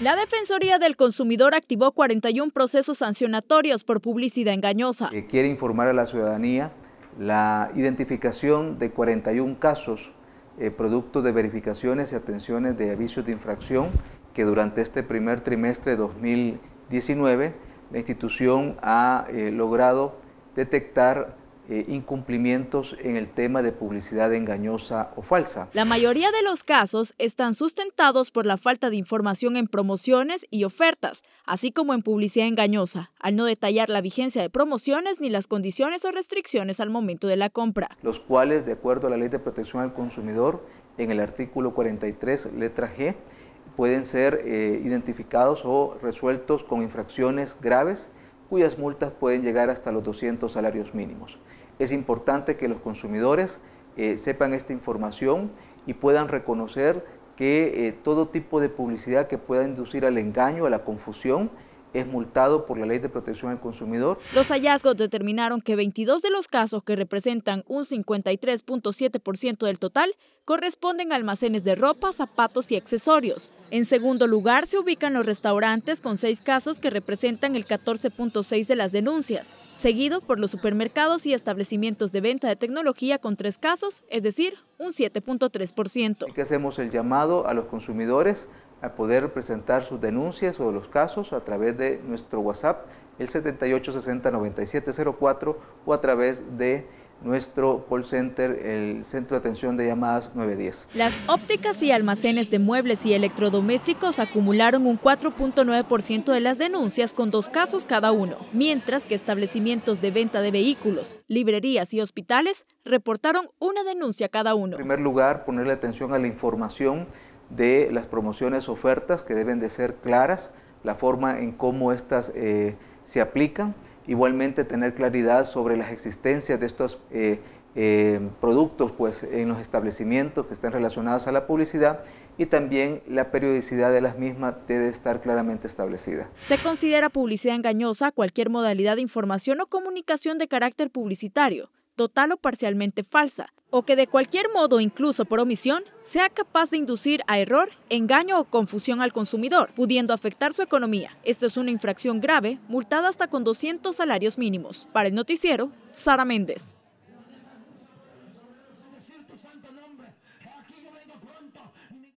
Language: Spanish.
La Defensoría del Consumidor activó 41 procesos sancionatorios por publicidad engañosa. Quiere informar a la ciudadanía la identificación de 41 casos eh, producto de verificaciones y atenciones de avisos de infracción que durante este primer trimestre de 2019 la institución ha eh, logrado detectar eh, incumplimientos en el tema de publicidad engañosa o falsa. La mayoría de los casos están sustentados por la falta de información en promociones y ofertas, así como en publicidad engañosa, al no detallar la vigencia de promociones ni las condiciones o restricciones al momento de la compra. Los cuales, de acuerdo a la Ley de Protección al Consumidor, en el artículo 43, letra G, pueden ser eh, identificados o resueltos con infracciones graves cuyas multas pueden llegar hasta los 200 salarios mínimos. Es importante que los consumidores eh, sepan esta información y puedan reconocer que eh, todo tipo de publicidad que pueda inducir al engaño, a la confusión, es multado por la Ley de Protección al Consumidor. Los hallazgos determinaron que 22 de los casos que representan un 53.7% del total corresponden a almacenes de ropa, zapatos y accesorios. En segundo lugar se ubican los restaurantes con 6 casos que representan el 14.6% de las denuncias, seguido por los supermercados y establecimientos de venta de tecnología con 3 casos, es decir, un 7.3%. hacemos el llamado a los consumidores a poder presentar sus denuncias o los casos a través de nuestro WhatsApp, el 78609704 o a través de nuestro call center, el centro de atención de llamadas 910. Las ópticas y almacenes de muebles y electrodomésticos acumularon un 4.9% de las denuncias con dos casos cada uno, mientras que establecimientos de venta de vehículos, librerías y hospitales reportaron una denuncia cada uno. En primer lugar, ponerle atención a la información de las promociones ofertas que deben de ser claras, la forma en cómo estas eh, se aplican, igualmente tener claridad sobre las existencias de estos eh, eh, productos pues, en los establecimientos que estén relacionados a la publicidad y también la periodicidad de las mismas debe estar claramente establecida. Se considera publicidad engañosa cualquier modalidad de información o comunicación de carácter publicitario total o parcialmente falsa, o que de cualquier modo, incluso por omisión, sea capaz de inducir a error, engaño o confusión al consumidor, pudiendo afectar su economía. Esta es una infracción grave, multada hasta con 200 salarios mínimos. Para el noticiero, Sara Méndez.